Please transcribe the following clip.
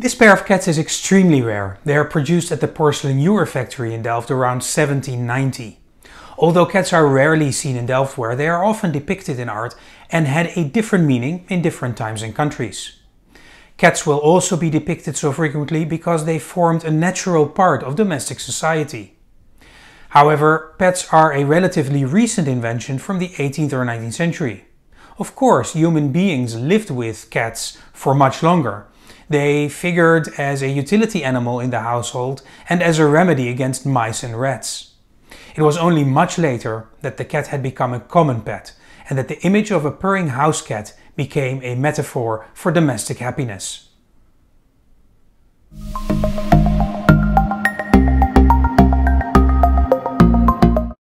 This pair of cats is extremely rare. They are produced at the Porcelain Ewer factory in Delft around 1790. Although cats are rarely seen in Delft where they are often depicted in art and had a different meaning in different times and countries. Cats will also be depicted so frequently because they formed a natural part of domestic society. However, pets are a relatively recent invention from the 18th or 19th century. Of course, human beings lived with cats for much longer, they figured as a utility animal in the household and as a remedy against mice and rats. It was only much later that the cat had become a common pet and that the image of a purring house cat became a metaphor for domestic happiness.